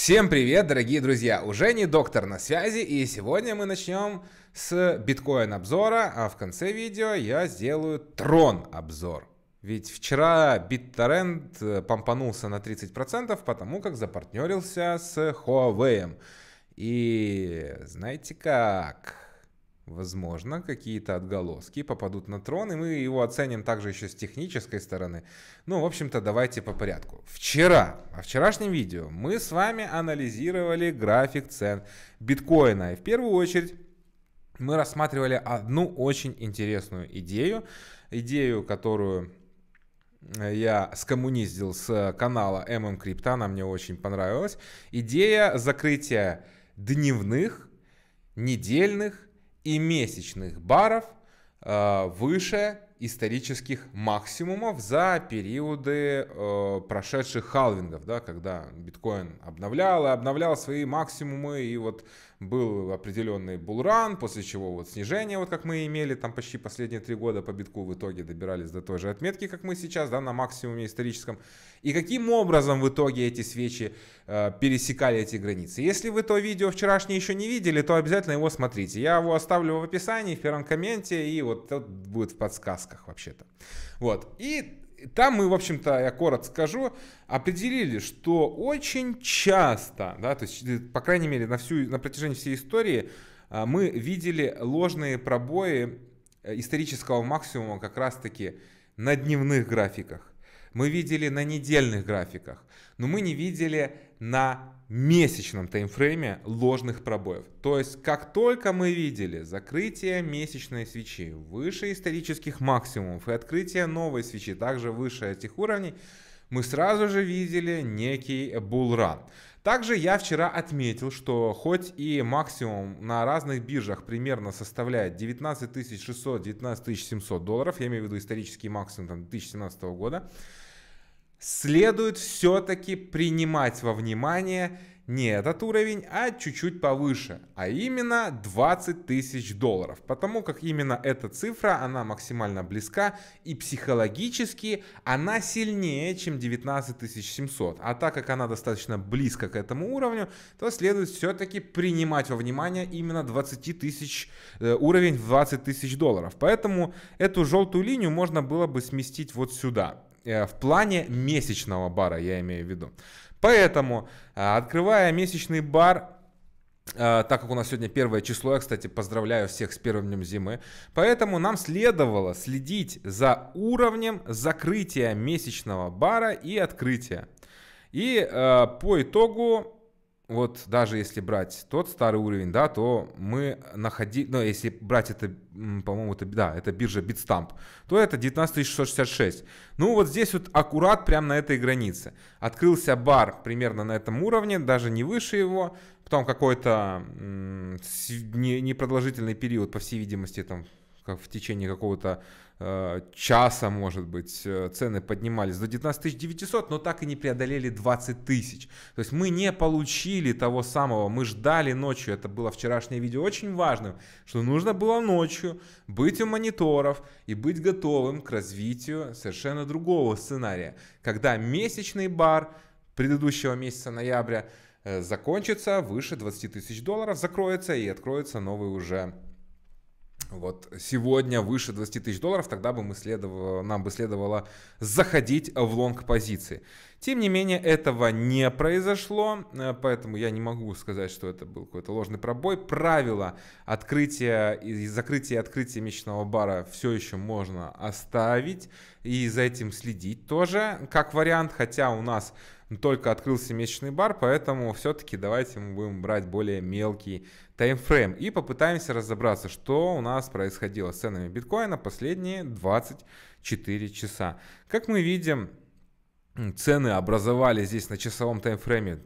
Всем привет, дорогие друзья! Уже не доктор на связи, и сегодня мы начнем с биткоин обзора, а в конце видео я сделаю трон обзор. Ведь вчера битторент э, помпанулся на 30%, потому как запартнерился с Huawei. И знаете как? Возможно, какие-то отголоски попадут на трон, и мы его оценим также еще с технической стороны. Ну, в общем-то, давайте по порядку. Вчера, во вчерашнем видео, мы с вами анализировали график цен биткоина. И в первую очередь мы рассматривали одну очень интересную идею. Идею, которую э, я скоммуниздил с канала MM Crypto, она мне очень понравилась. Идея закрытия дневных, недельных и месячных баров э, выше исторических максимумов за периоды э, прошедших халвингов, да, когда биткоин обновлял и обновлял свои максимумы, и вот был определенный булран, после чего вот снижение, вот как мы имели там почти последние три года по битку, в итоге добирались до той же отметки, как мы сейчас, да, на максимуме историческом. И каким образом в итоге эти свечи э, пересекали эти границы? Если вы то видео вчерашнее еще не видели, то обязательно его смотрите. Я его оставлю в описании, в первом комменте, и вот тут будет в подсказках вообще-то. Вот. И там мы, в общем-то, я коротко скажу, определили, что очень часто, да, то есть, э, по крайней мере, на, всю, на протяжении всей истории а, мы видели ложные пробои э, исторического максимума как раз-таки на дневных графиках мы видели на недельных графиках, но мы не видели на месячном таймфрейме ложных пробоев. То есть, как только мы видели закрытие месячной свечи выше исторических максимумов и открытие новой свечи также выше этих уровней, мы сразу же видели некий bull run. Также я вчера отметил, что хоть и максимум на разных биржах примерно составляет 19 600, 19 700 долларов, я имею в виду исторический максимум там, 2017 года, следует все-таки принимать во внимание не этот уровень, а чуть-чуть повыше, а именно 20 тысяч долларов, потому как именно эта цифра, она максимально близка и психологически она сильнее, чем 19 700, а так как она достаточно близко к этому уровню, то следует все-таки принимать во внимание именно 20 тысяч, э, уровень в 20 тысяч долларов, поэтому эту желтую линию можно было бы сместить вот сюда, э, в плане месячного бара, я имею в виду. Поэтому, а, открывая месячный бар, а, так как у нас сегодня первое число, я, кстати, поздравляю всех с первым днем зимы, поэтому нам следовало следить за уровнем закрытия месячного бара и открытия. И э, по итогу вот даже если брать тот старый уровень, да, то мы находили, ну, если брать это, по-моему, это, да, это биржа Bitstamp, то это 19666. Ну, вот здесь вот аккурат прямо на этой границе. Открылся бар примерно на этом уровне, даже не выше его, потом какой-то непродолжительный период, по всей видимости, там, в течение какого-то э, часа, может быть, э, цены поднимались до 19 900, но так и не преодолели 20 тысяч. То есть мы не получили того самого, мы ждали ночью, это было вчерашнее видео очень важным, что нужно было ночью быть у мониторов и быть готовым к развитию совершенно другого сценария, когда месячный бар предыдущего месяца ноября э, закончится выше 20 тысяч долларов, закроется и откроется новый уже вот сегодня выше 20 тысяч долларов, тогда бы мы следовало, нам бы следовало заходить в лонг позиции. Тем не менее, этого не произошло, э, поэтому я не могу сказать, что это был какой-то ложный пробой. Правила открытия и закрытия и открытия месячного бара все еще можно оставить и за этим следить тоже как вариант, хотя у нас только открылся месячный бар, поэтому все-таки давайте мы будем брать более мелкий таймфрейм и попытаемся разобраться, что у нас происходило с ценами биткоина последние 24 часа. Как мы видим, цены образовали здесь на часовом таймфрейме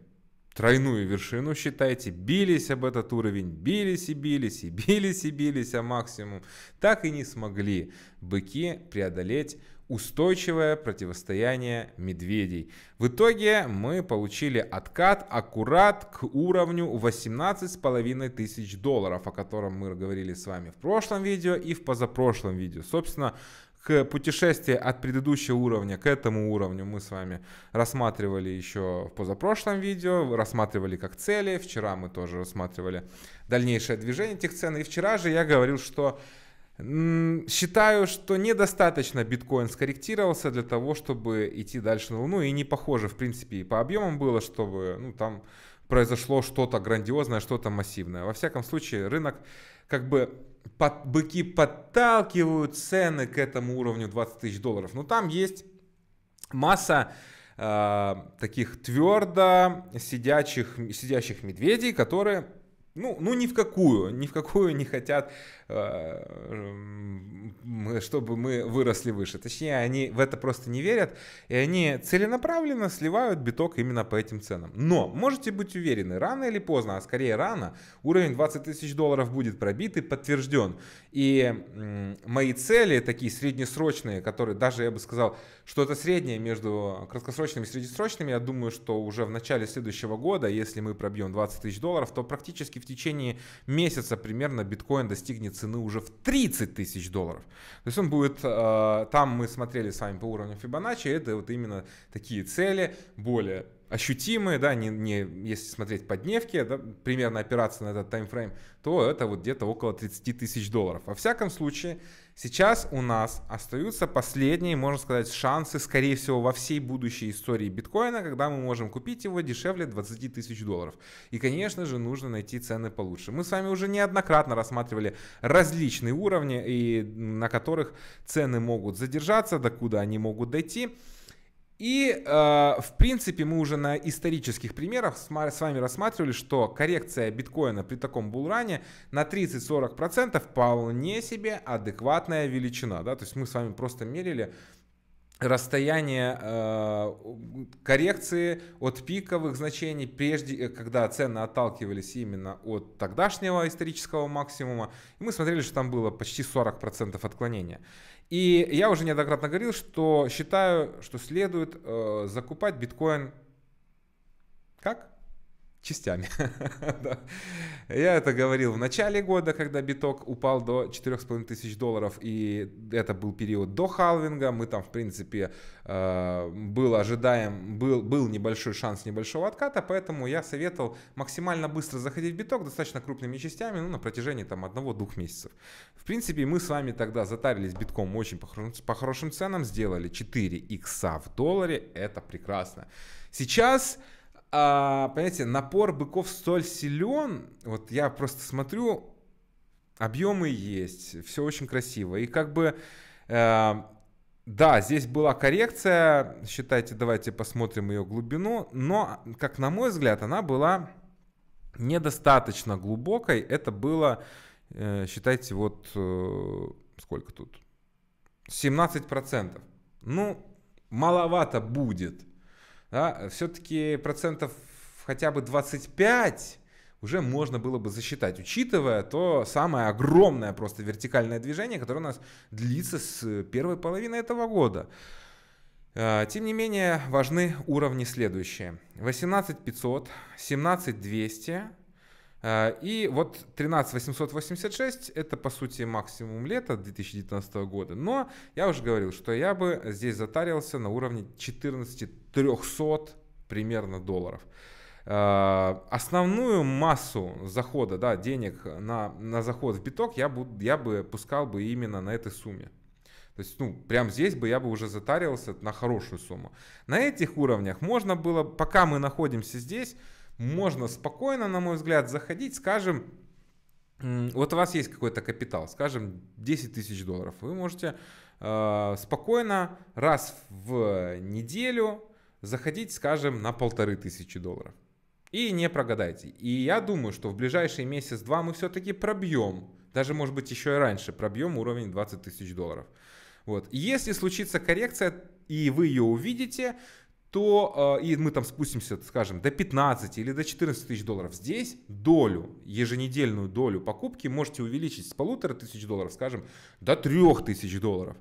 тройную вершину, считайте, бились об этот уровень, бились и бились, и бились и бились, а максимум так и не смогли быки преодолеть устойчивое противостояние медведей. В итоге мы получили откат аккурат к уровню 18,5 тысяч долларов, о котором мы говорили с вами в прошлом видео и в позапрошлом видео. Собственно, к путешествие от предыдущего уровня к этому уровню мы с вами рассматривали еще в позапрошлом видео, рассматривали как цели, вчера мы тоже рассматривали дальнейшее движение этих цен, и вчера же я говорил, что Считаю, что недостаточно биткоин скорректировался для того, чтобы идти дальше на Луну. И не похоже, в принципе, и по объемам было, чтобы ну, там произошло что-то грандиозное, что-то массивное. Во всяком случае, рынок как бы под, быки подталкивают цены к этому уровню 20 тысяч долларов. Но там есть масса э, таких твердо сидящих сидящих медведей, которые ну, ну ни в какую, ни в какую не хотят, э, чтобы мы выросли выше. Точнее, они в это просто не верят, и они целенаправленно сливают биток именно по этим ценам. Но можете быть уверены, рано или поздно, а скорее рано, уровень 20 тысяч долларов будет пробит и подтвержден. И мои цели, такие среднесрочные, которые даже, я бы сказал, что это среднее между краткосрочными и среднесрочными. Я думаю, что уже в начале следующего года, если мы пробьем 20 тысяч долларов, то практически в течение месяца примерно биткоин достигнет цены уже в 30 тысяч долларов. То есть он будет, э, там мы смотрели с вами по уровню Fibonacci, это вот именно такие цели, более ощутимые, да, не, не, если смотреть по дневке, да, примерно опираться на этот таймфрейм, то это вот где-то около 30 тысяч долларов. Во всяком случае, сейчас у нас остаются последние, можно сказать, шансы, скорее всего, во всей будущей истории биткоина, когда мы можем купить его дешевле 20 тысяч долларов. И, конечно же, нужно найти цены получше. Мы с вами уже неоднократно рассматривали различные уровни, и на которых цены могут задержаться, докуда они могут дойти. И, э, в принципе, мы уже на исторических примерах с вами рассматривали, что коррекция биткоина при таком булране на 30-40% вполне себе адекватная величина. Да? То есть мы с вами просто мерили расстояние э, коррекции от пиковых значений, прежде, э, когда цены отталкивались именно от тогдашнего исторического максимума, и мы смотрели, что там было почти 40% отклонения. И я уже неоднократно говорил, что считаю, что следует э, закупать биткоин как? частями. Я это говорил в начале года, когда биток упал до 4,5 тысяч долларов, и это был период до халвинга. Мы там, в принципе, э, был ожидаем, был, был небольшой шанс небольшого отката, поэтому я советовал максимально быстро заходить в биток, достаточно крупными частями, ну, на протяжении там одного-двух месяцев. В принципе, мы с вами тогда затарились битком очень по, по хорошим ценам, сделали 4 икса в долларе, это прекрасно. Сейчас а, понимаете, напор быков столь силен, вот я просто смотрю, объемы есть, все очень красиво. И как бы, э, да, здесь была коррекция, считайте, давайте посмотрим ее глубину, но, как на мой взгляд, она была недостаточно глубокой. Это было, э, считайте, вот э, сколько тут? 17%. Ну, маловато будет да, все-таки процентов хотя бы 25 уже можно было бы засчитать, учитывая то самое огромное просто вертикальное движение, которое у нас длится с первой половины этого года. А, тем не менее, важны уровни следующие. 18500, 17200, а, и вот 13886 это по сути максимум лета 2019 года, но я уже говорил, что я бы здесь затарился на уровне 14300 примерно долларов. А, основную массу захода, да, денег на, на заход в биток я, буду, я бы пускал бы именно на этой сумме. То есть, ну, прям здесь бы я бы уже затарился на хорошую сумму. На этих уровнях можно было, пока мы находимся здесь, можно спокойно, на мой взгляд, заходить, скажем, вот у вас есть какой-то капитал, скажем, 10 тысяч долларов, вы можете э, спокойно раз в неделю заходить, скажем, на полторы тысячи долларов. И не прогадайте. И я думаю, что в ближайший месяц-два мы все-таки пробьем, даже может быть еще и раньше, пробьем уровень 20 тысяч долларов. Вот. если случится коррекция, и вы ее увидите, то э, и мы там спустимся, скажем, до 15 или до 14 тысяч долларов. Здесь долю, еженедельную долю покупки можете увеличить с полутора тысяч долларов, скажем, до трех тысяч долларов.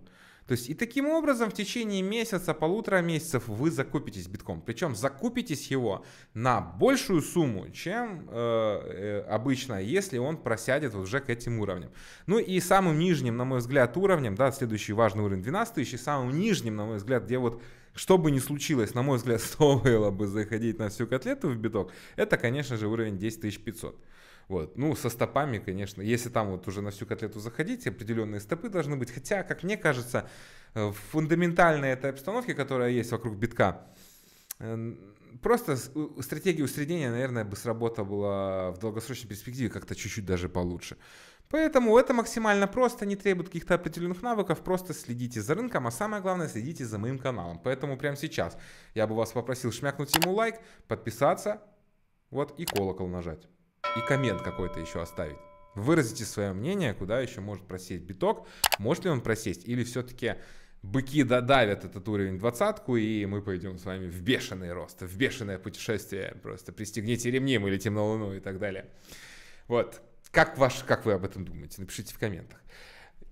То есть и таким образом в течение месяца, полутора месяцев вы закупитесь битком. Причем закупитесь его на большую сумму, чем э, э обычно, если он просядет уже к этим уровням. Ну и самым нижним, на мой взгляд, уровнем, да, следующий важный уровень 12 тысяч, и самым нижним, на мой взгляд, где вот что бы ни случилось, на мой взгляд, стоило бы заходить на всю котлету в биток, это, конечно же, уровень 10500. Вот. Ну, со стопами, конечно, если там вот уже на всю котлету заходить, определенные стопы должны быть. Хотя, как мне кажется, э, в фундаментальной этой обстановке, которая есть вокруг битка, э, просто стратегия усреднения, наверное, бы сработала в долгосрочной перспективе как-то чуть-чуть даже получше. Поэтому это максимально просто, не требует каких-то определенных навыков, просто следите за рынком, а самое главное, следите за моим каналом. Поэтому прямо сейчас я бы вас попросил шмякнуть ему лайк, подписаться, вот, и колокол нажать. И коммент какой-то еще оставить. Выразите свое мнение, куда еще может просесть биток, может ли он просесть, или все-таки быки додавят этот уровень двадцатку, и мы пойдем с вами в бешеный рост, в бешеное путешествие, просто пристегните ремни, мы летим на Луну и так далее. Вот, как, ваш, как вы об этом думаете? Напишите в комментах.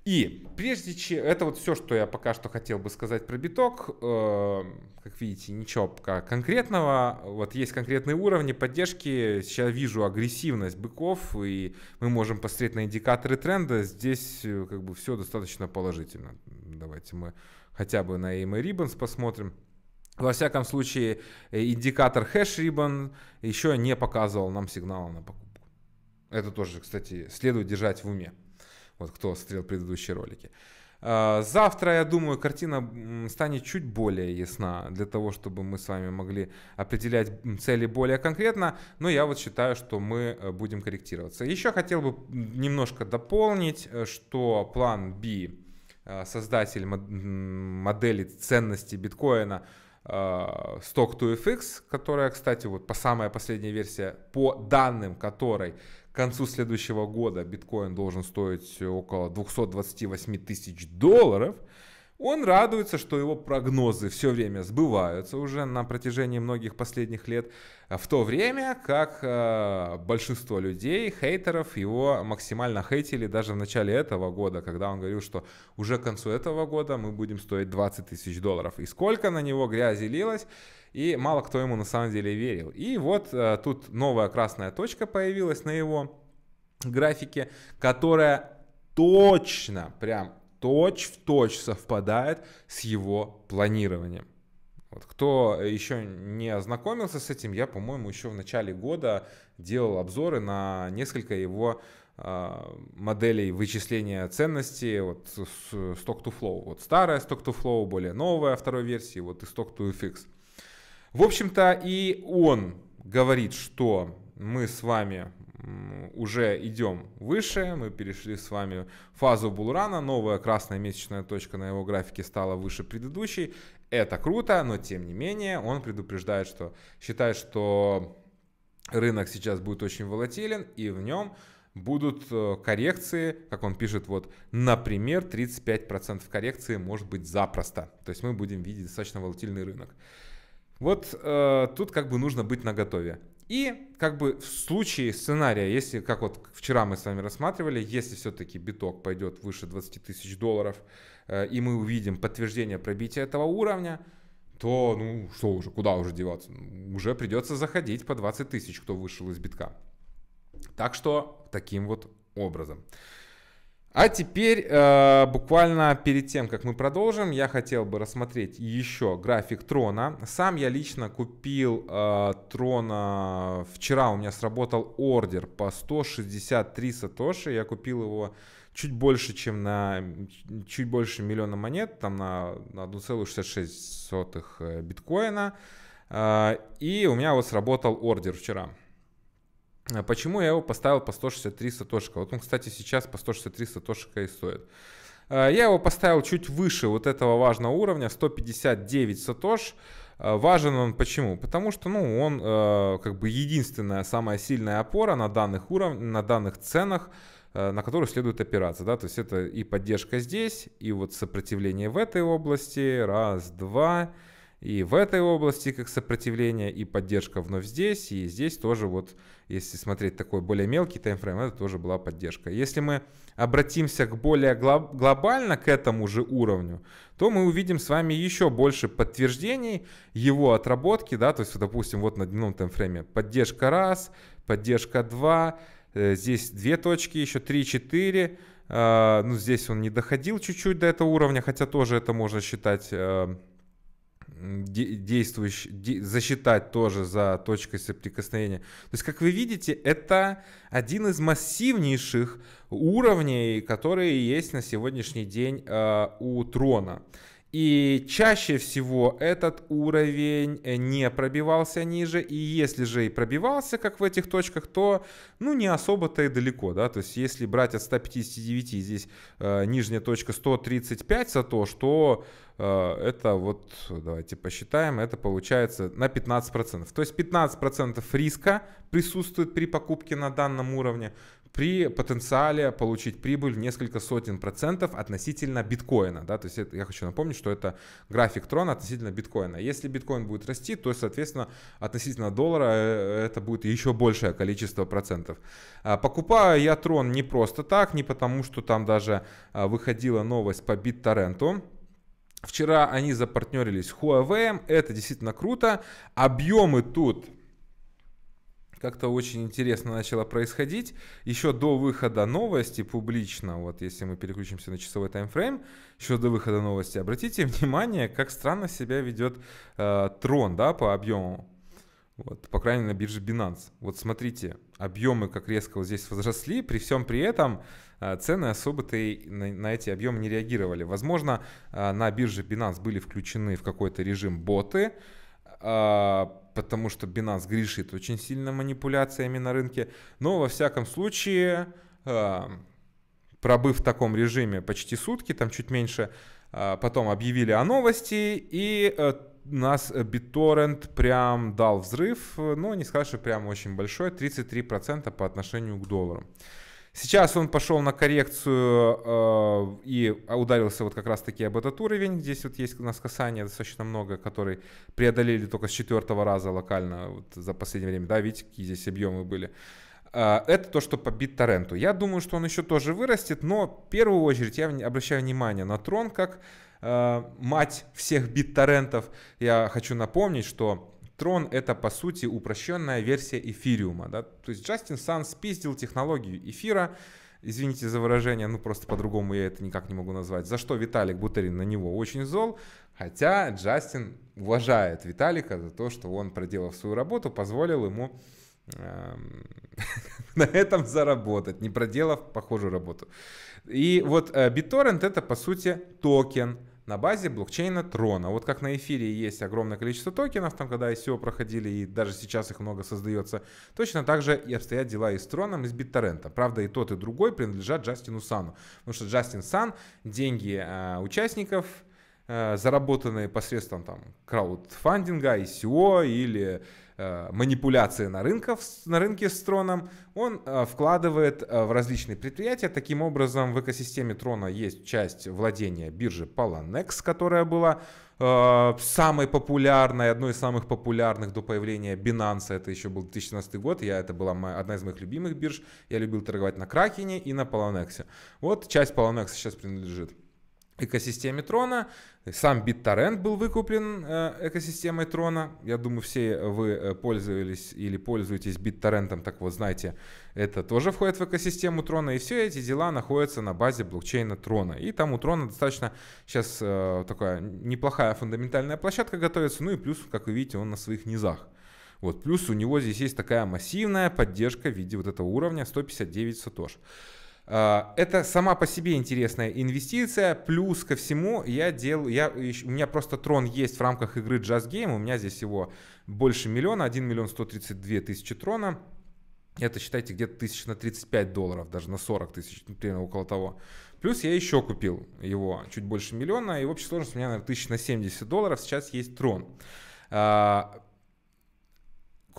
И прежде чем... Это вот все, что я пока что хотел бы сказать про биток. Э, как видите, ничего пока конкретного. Вот есть конкретные уровни поддержки. Сейчас вижу агрессивность быков, и мы можем посмотреть на индикаторы тренда. Здесь э, как бы все достаточно положительно. Давайте мы хотя бы на AMA Ribbons посмотрим. Во всяком случае, э, индикатор хэш ribbon еще не показывал нам сигнала на покупку. Это тоже, кстати, следует держать в уме. Вот кто смотрел предыдущие ролики. А, завтра, я думаю, картина станет чуть более ясна для того, чтобы мы с вами могли определять цели более конкретно, но я вот считаю, что мы э, будем корректироваться. Еще хотел бы немножко дополнить, э, что план B, э, создатель модели ценности биткоина, сток э, 2FX, которая, кстати, вот по самая последняя версия, по данным которой к концу следующего года биткоин должен стоить около 228 тысяч долларов – он радуется, что его прогнозы все время сбываются уже на протяжении многих последних лет, в то время как э, большинство людей, хейтеров, его максимально хейтили даже в начале этого года, когда он говорил, что уже к концу этого года мы будем стоить 20 тысяч долларов. И сколько на него грязи лилось, и мало кто ему на самом деле верил. И вот э, тут новая красная точка появилась на его графике, которая точно, прям точь-в-точь совпадает с его планированием. Вот кто еще не ознакомился с этим, я, по-моему, еще в начале года делал обзоры на несколько его э, моделей вычисления ценности, вот с stock to flow, вот старая stock to flow, более новая второй версии, вот и stock to fx. В общем-то, и он говорит, что мы с вами уже идем выше, мы перешли с вами фазу булрана, новая красная месячная точка на его графике стала выше предыдущей, это круто, но тем не менее он предупреждает, что считает, что рынок сейчас будет очень волатилен и в нем будут э, коррекции, как он пишет, вот, например, 35% коррекции может быть запросто. То есть мы будем видеть достаточно волатильный рынок. Вот э, тут как бы нужно быть на готове. И как бы в случае сценария, если, как вот вчера мы с вами рассматривали, если все-таки биток пойдет выше 20 тысяч долларов, э, и мы увидим подтверждение пробития этого уровня, то, ну, что уже, куда уже деваться? Уже придется заходить по 20 тысяч, кто вышел из битка. Так что таким вот образом. А теперь, э, буквально перед тем, как мы продолжим, я хотел бы рассмотреть еще график трона. Сам я лично купил э, трона вчера, у меня сработал ордер по 163 сатоши, я купил его чуть больше, чем на чуть больше миллиона монет, там на, на 1,66 э, биткоина. И у меня вот сработал ордер вчера. А почему я его поставил по 163 сатошка? Вот он, кстати, сейчас по 163 сатошка и стоит. А, я его поставил чуть выше вот этого важного уровня, 159 сатош. А, важен он почему? Потому что ну, он как бы единственная самая сильная опора на данных, уров... на данных ценах, на которых следует опираться. Да? То есть это и поддержка здесь, и вот сопротивление в этой области. Раз, два, три и в этой области как сопротивление, и поддержка вновь здесь, и здесь тоже вот, если смотреть такой более мелкий таймфрейм, это тоже была поддержка. Если мы обратимся к более глоб глобально к этому же уровню, то мы увидим с вами еще больше подтверждений его отработки, да, то есть, допустим, вот на дневном таймфрейме поддержка раз, поддержка два, э, здесь две точки, еще 3-4. А, ну, здесь он не доходил чуть-чуть до этого уровня, хотя тоже это можно считать э, действующий, де, засчитать тоже за точкой соприкосновения. То есть, как вы видите, это один из массивнейших уровней, которые есть на сегодняшний день э, у трона. И чаще всего этот уровень э, не пробивался ниже, и если же и пробивался, как в этих точках, то ну не особо-то и далеко, да, то есть если брать от 159, здесь э, нижняя точка 135 за то э, это вот, давайте посчитаем, это получается на 15%. То есть 15% риска присутствует при покупке на данном уровне, при потенциале получить прибыль в несколько сотен процентов относительно биткоина. Да? То есть это, я хочу напомнить, что это график трона относительно биткоина. Если биткоин будет расти, то, соответственно, относительно доллара э, э, это будет еще большее количество процентов. А, покупаю я трон не просто так, не потому, что там даже а, выходила новость по BitTorrent. Вчера они запартнерились с Huawei, это действительно круто. Объемы тут как-то очень интересно начало происходить. Еще до выхода новости публично, вот если мы переключимся на часовой таймфрейм, еще до выхода новости, обратите внимание, как странно себя ведет э, трон да, по объему. Вот, по крайней мере, на бирже Binance. Вот смотрите, объемы как резко вот здесь возросли, при всем при этом э, цены особо-то и на, на эти объемы не реагировали. Возможно, э, на бирже Binance были включены в какой-то режим боты, э, потому что Binance грешит очень сильно манипуляциями на рынке. Но во всяком случае, э, пробыв в таком режиме почти сутки, там чуть меньше, э, потом объявили о новости, и э, нас BitTorrent прям дал взрыв, но ну, не скажешь, прям очень большой, 33% по отношению к доллару. Сейчас он пошел на коррекцию э, и ударился вот как раз-таки об этот уровень. Здесь вот есть у нас касание достаточно много, которые преодолели только с четвертого раза локально вот за последнее время. Да, видите, какие здесь объемы были. Э, это то, что побит торренту. Я думаю, что он еще тоже вырастет, но в первую очередь я обращаю внимание на трон как э, мать всех бит торрентов. Я хочу напомнить, что Трон это по сути упрощенная версия эфириума. Да? То есть Джастин Сан спиздил технологию эфира, извините за выражение, ну просто по-другому я это никак не могу назвать, за что Виталик Бутерин на него очень зол, хотя Джастин уважает Виталика за то, что он, проделав свою работу, позволил ему эм, на этом заработать, не проделав похожую работу. И вот э, BitTorrent это по сути токен – на базе блокчейна Трона. Вот как на эфире есть огромное количество токенов, там когда ICO проходили и даже сейчас их много создается, точно так же и обстоят дела и с Троном, и с BitTorrent. Правда, и тот, и другой принадлежат Джастину Сану. Потому что Джастин Сан деньги э, участников э, заработанные посредством там краудфандинга, ICO или Э, манипуляции на, рынков, на рынке с троном, он э, вкладывает э, в различные предприятия. Таким образом, в экосистеме трона есть часть владения биржи Polonex, которая была самой популярной, одной из самых популярных до появления Binance, это еще был 2017 год, я, это была моя, одна из моих любимых бирж, я любил торговать на Кракене и на Polonex. Вот часть Polonex сейчас принадлежит экосистеме Трона. Сам BitTorrent был выкуплен э, экосистемой Трона. Я думаю, все вы э, пользовались или пользуетесь BitTorrent, так вот знаете, это тоже входит в экосистему Трона. И все эти дела находятся на базе блокчейна Трона. И там у Трона достаточно сейчас э, такая неплохая фундаментальная площадка готовится. Ну и плюс, как вы видите, он на своих низах. Вот, плюс у него здесь есть такая массивная поддержка в виде вот этого уровня 159 сатош. А, это сама по себе интересная инвестиция. Плюс ко всему, я делаю, я, у меня просто трон есть в рамках игры Jazz Game. У меня здесь всего больше миллиона, 1 миллион 132 тысячи трона. Это, считайте, где-то тысяч на 35 долларов, даже на 40 тысяч, ну, примерно около того. Плюс я еще купил его чуть больше миллиона, и в общей сложности у меня, наверное, тысяч на 70 долларов. Сейчас есть трон. А,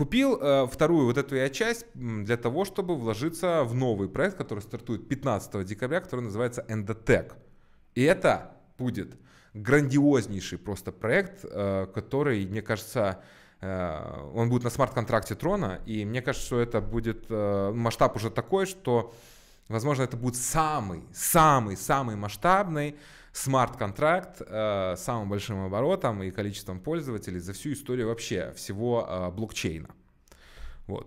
Купил э, вторую вот эту я часть для того, чтобы вложиться в новый проект, который стартует 15 декабря, который называется Endotech. И это будет грандиознейший просто проект, э, который, мне кажется, э, он будет на смарт-контракте Трона, и мне кажется, что это будет э, масштаб уже такой, что, возможно, это будет самый, самый, самый масштабный смарт-контракт э, самым большим оборотом и количеством пользователей за всю историю вообще всего э, блокчейна. Вот.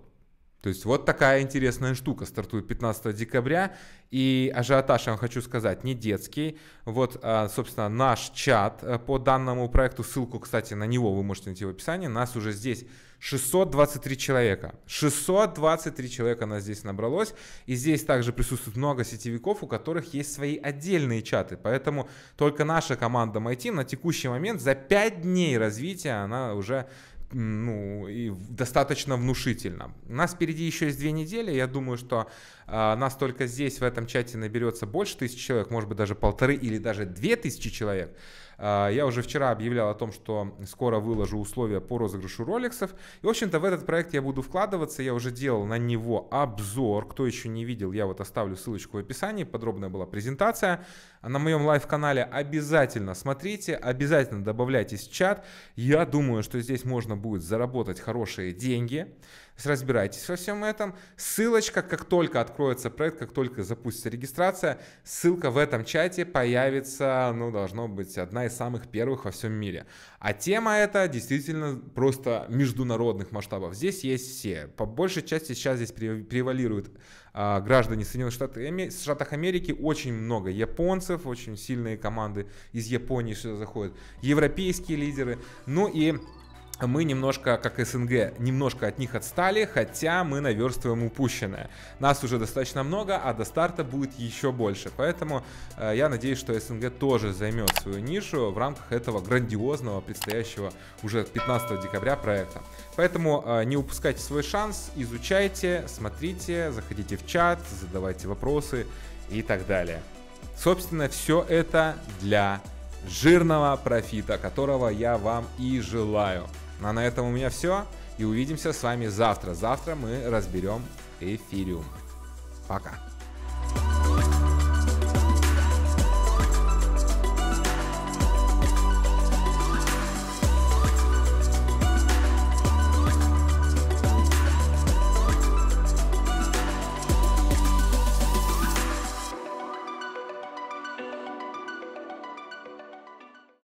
То есть вот такая интересная штука стартует 15 декабря. И ажиотаж, я вам хочу сказать, не детский. Вот, э, собственно, наш чат э, по данному проекту, ссылку, кстати, на него вы можете найти в описании. Нас уже здесь 623 человека. 623 человека нас здесь набралось. И здесь также присутствует много сетевиков, у которых есть свои отдельные чаты. Поэтому только наша команда MIT на текущий момент за 5 дней развития она уже ну, и достаточно внушительно. У нас впереди еще есть две недели. Я думаю, что э, нас только здесь, в этом чате, наберется больше тысячи человек, может быть, даже полторы или даже две тысячи человек. А, я уже вчера объявлял о том, что скоро выложу условия по розыгрышу роликсов. И, в общем-то, в этот проект я буду вкладываться. Я уже делал на него обзор. Кто еще не видел, я вот оставлю ссылочку в описании. Подробная была презентация. А на моем лайв-канале обязательно смотрите, обязательно добавляйтесь в чат. Я думаю, что здесь можно будет заработать хорошие деньги разбирайтесь во всем этом. Ссылочка, как только откроется проект, как только запустится регистрация, ссылка в этом чате появится, ну, должно быть, одна из самых первых во всем мире. А тема эта действительно просто международных масштабов. Здесь есть все. По большей части сейчас здесь превалируют а, граждане Соединенных Штатов, Штатах Америки, очень много японцев, очень сильные команды из Японии сюда заходят, европейские лидеры, ну и мы немножко, как СНГ, немножко от них отстали, хотя мы наверстываем упущенное. Нас уже достаточно много, а до старта будет еще больше. Поэтому э, я надеюсь, что СНГ тоже займет свою нишу в рамках этого грандиозного предстоящего уже 15 декабря проекта. Поэтому э, не упускайте свой шанс, изучайте, смотрите, заходите в чат, задавайте вопросы и так далее. Собственно, все это для жирного профита, которого я вам и желаю. Ну, а на этом у меня все. И увидимся с вами завтра. Завтра мы разберем эфириум. Пока.